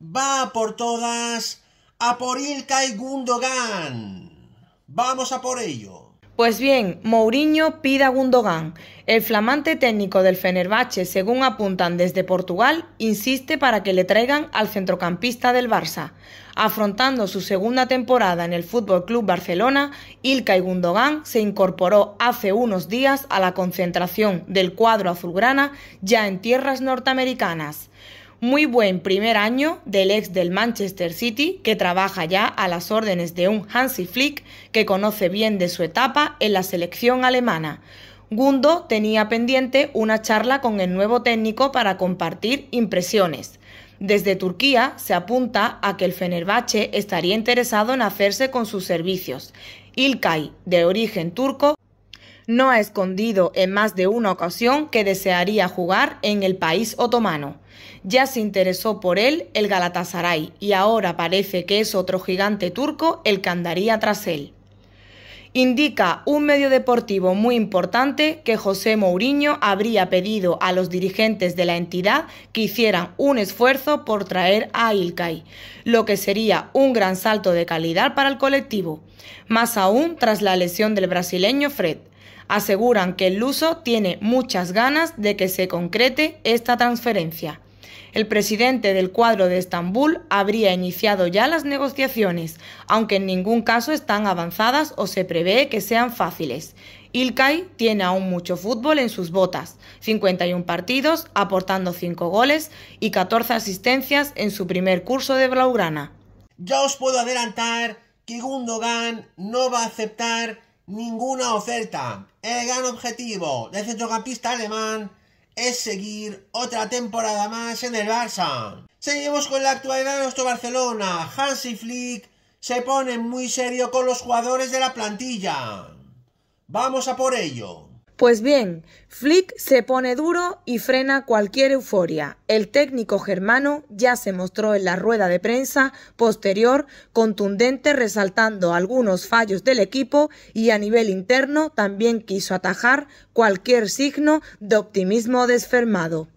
va por todas a por Ilkay y Gundogan. Vamos a por ello. Pues bien, Mourinho pide a Gundogan. El flamante técnico del Fenerbahce, según apuntan desde Portugal, insiste para que le traigan al centrocampista del Barça. Afrontando su segunda temporada en el Fútbol Club Barcelona, Ilkay Gundogan se incorporó hace unos días a la concentración del cuadro azulgrana ya en tierras norteamericanas. Muy buen primer año del ex del Manchester City, que trabaja ya a las órdenes de un Hansi Flick que conoce bien de su etapa en la selección alemana. Gundo tenía pendiente una charla con el nuevo técnico para compartir impresiones. Desde Turquía se apunta a que el Fenerbahce estaría interesado en hacerse con sus servicios. Ilkay, de origen turco, no ha escondido en más de una ocasión que desearía jugar en el país otomano. Ya se interesó por él el Galatasaray y ahora parece que es otro gigante turco el que andaría tras él. Indica un medio deportivo muy importante que José Mourinho habría pedido a los dirigentes de la entidad que hicieran un esfuerzo por traer a Ilkay, lo que sería un gran salto de calidad para el colectivo, más aún tras la lesión del brasileño Fred aseguran que el Luso tiene muchas ganas de que se concrete esta transferencia. El presidente del cuadro de Estambul habría iniciado ya las negociaciones, aunque en ningún caso están avanzadas o se prevé que sean fáciles. Ilkay tiene aún mucho fútbol en sus botas, 51 partidos, aportando 5 goles y 14 asistencias en su primer curso de Blaugrana. Ya os puedo adelantar que Gundogan no va a aceptar ninguna oferta. El gran objetivo del centrocampista alemán es seguir otra temporada más en el Barça. Seguimos con la actualidad de nuestro Barcelona. Hansi Flick se pone muy serio con los jugadores de la plantilla. Vamos a por ello. Pues bien, Flick se pone duro y frena cualquier euforia. El técnico germano ya se mostró en la rueda de prensa posterior contundente resaltando algunos fallos del equipo y a nivel interno también quiso atajar cualquier signo de optimismo desfermado.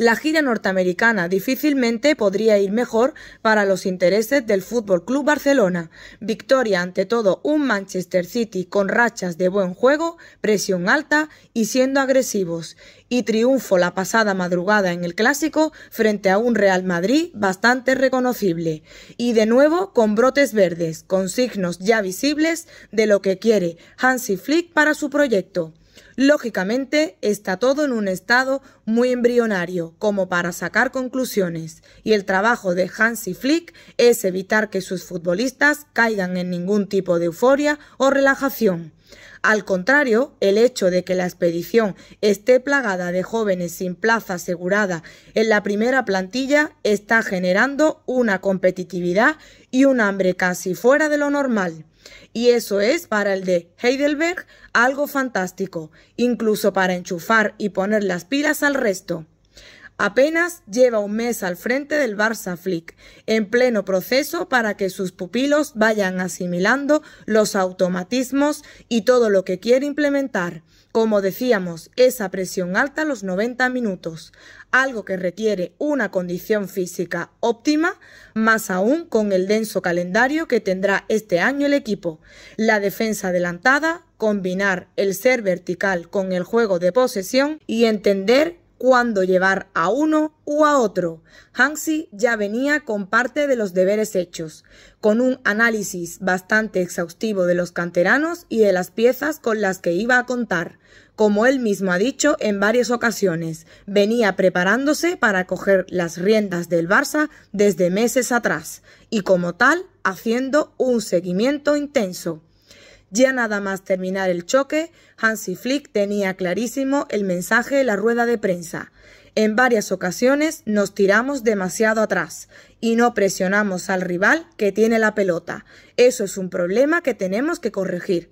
La gira norteamericana difícilmente podría ir mejor para los intereses del Fútbol Club Barcelona. Victoria ante todo un Manchester City con rachas de buen juego, presión alta y siendo agresivos. Y triunfo la pasada madrugada en el Clásico frente a un Real Madrid bastante reconocible. Y de nuevo con brotes verdes, con signos ya visibles de lo que quiere Hansi Flick para su proyecto. Lógicamente, está todo en un estado muy embrionario, como para sacar conclusiones, y el trabajo de Hansi Flick es evitar que sus futbolistas caigan en ningún tipo de euforia o relajación. Al contrario, el hecho de que la expedición esté plagada de jóvenes sin plaza asegurada en la primera plantilla está generando una competitividad y un hambre casi fuera de lo normal. Y eso es para el de Heidelberg algo fantástico, incluso para enchufar y poner las pilas al resto. Apenas lleva un mes al frente del Barça Flick, en pleno proceso para que sus pupilos vayan asimilando los automatismos y todo lo que quiere implementar. Como decíamos, esa presión alta a los 90 minutos, algo que requiere una condición física óptima, más aún con el denso calendario que tendrá este año el equipo. La defensa adelantada, combinar el ser vertical con el juego de posesión y entender cuándo llevar a uno u a otro. Hansi ya venía con parte de los deberes hechos, con un análisis bastante exhaustivo de los canteranos y de las piezas con las que iba a contar. Como él mismo ha dicho en varias ocasiones, venía preparándose para coger las riendas del Barça desde meses atrás y como tal haciendo un seguimiento intenso. Ya nada más terminar el choque, Hansi Flick tenía clarísimo el mensaje de la rueda de prensa. En varias ocasiones nos tiramos demasiado atrás y no presionamos al rival que tiene la pelota. Eso es un problema que tenemos que corregir.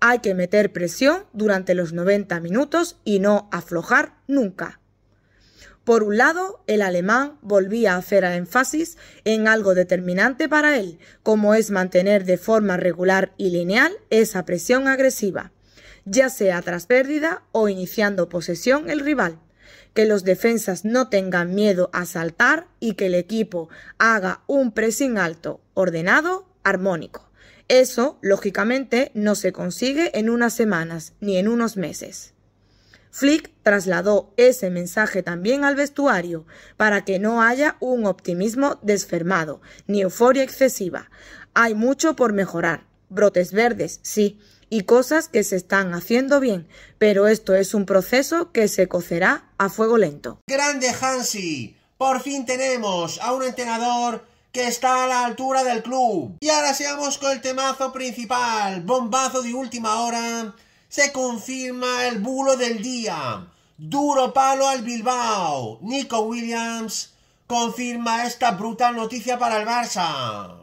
Hay que meter presión durante los 90 minutos y no aflojar nunca. Por un lado, el alemán volvía a hacer énfasis en algo determinante para él, como es mantener de forma regular y lineal esa presión agresiva, ya sea tras pérdida o iniciando posesión el rival que los defensas no tengan miedo a saltar y que el equipo haga un pressing alto, ordenado, armónico. Eso, lógicamente, no se consigue en unas semanas ni en unos meses. Flick trasladó ese mensaje también al vestuario para que no haya un optimismo desfermado ni euforia excesiva. Hay mucho por mejorar, brotes verdes, sí, y cosas que se están haciendo bien, pero esto es un proceso que se cocerá a fuego lento. Grande Hansi, por fin tenemos a un entrenador que está a la altura del club. Y ahora seamos con el temazo principal, bombazo de última hora se confirma el bulo del día. Duro palo al Bilbao. Nico Williams confirma esta brutal noticia para el Barça.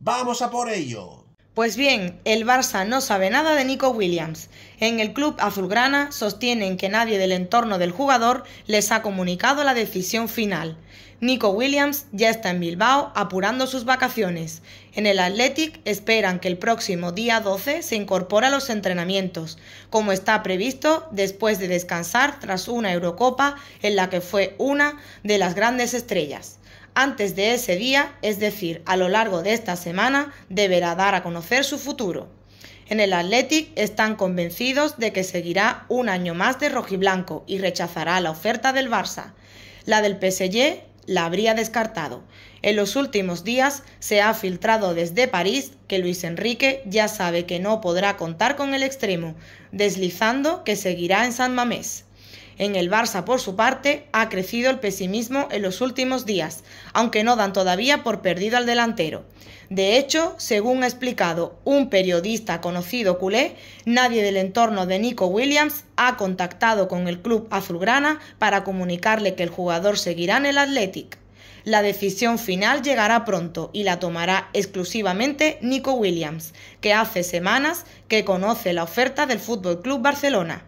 Vamos a por ello. Pues bien, el Barça no sabe nada de Nico Williams. En el club azulgrana sostienen que nadie del entorno del jugador les ha comunicado la decisión final. Nico Williams ya está en Bilbao apurando sus vacaciones. En el Athletic esperan que el próximo día 12 se incorpore a los entrenamientos, como está previsto después de descansar tras una Eurocopa en la que fue una de las grandes estrellas antes de ese día, es decir, a lo largo de esta semana, deberá dar a conocer su futuro. En el Athletic están convencidos de que seguirá un año más de rojiblanco y rechazará la oferta del Barça. La del PSG la habría descartado. En los últimos días se ha filtrado desde París que Luis Enrique ya sabe que no podrá contar con el extremo, deslizando que seguirá en San Mamés. En el Barça, por su parte, ha crecido el pesimismo en los últimos días, aunque no dan todavía por perdido al delantero. De hecho, según ha explicado un periodista conocido culé, nadie del entorno de Nico Williams ha contactado con el club azulgrana para comunicarle que el jugador seguirá en el Athletic. La decisión final llegará pronto y la tomará exclusivamente Nico Williams, que hace semanas que conoce la oferta del Fútbol Club Barcelona.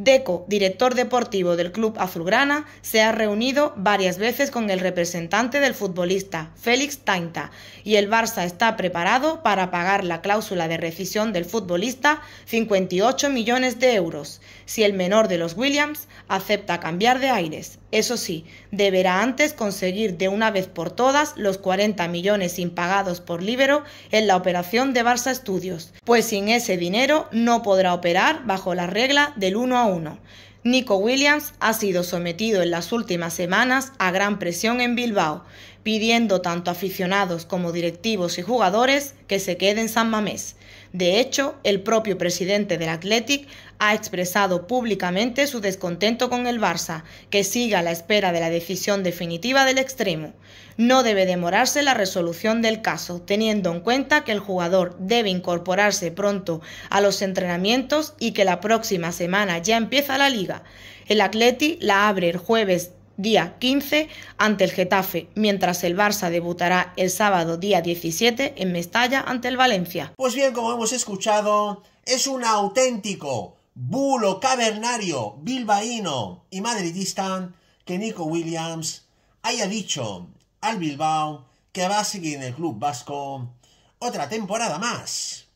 Deco, director deportivo del club azulgrana, se ha reunido varias veces con el representante del futbolista, Félix Tainta, y el Barça está preparado para pagar la cláusula de rescisión del futbolista 58 millones de euros, si el menor de los Williams acepta cambiar de aires. Eso sí, deberá antes conseguir de una vez por todas los 40 millones impagados por Libero en la operación de Barça Estudios, pues sin ese dinero no podrá operar bajo la regla del 1 a 1. Nico Williams ha sido sometido en las últimas semanas a gran presión en Bilbao, pidiendo tanto aficionados como directivos y jugadores que se queden San Mamés. De hecho, el propio presidente del Athletic ha expresado públicamente su descontento con el Barça, que sigue a la espera de la decisión definitiva del extremo. No debe demorarse la resolución del caso, teniendo en cuenta que el jugador debe incorporarse pronto a los entrenamientos y que la próxima semana ya empieza la liga. El Athletic la abre el jueves día 15 ante el Getafe, mientras el Barça debutará el sábado día 17 en Mestalla ante el Valencia. Pues bien, como hemos escuchado, es un auténtico bulo cavernario bilbaíno y madridista que Nico Williams haya dicho al Bilbao que va a seguir en el club vasco otra temporada más.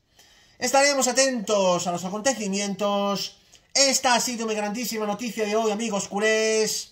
Estaremos atentos a los acontecimientos. Esta ha sido mi grandísima noticia de hoy, amigos culés.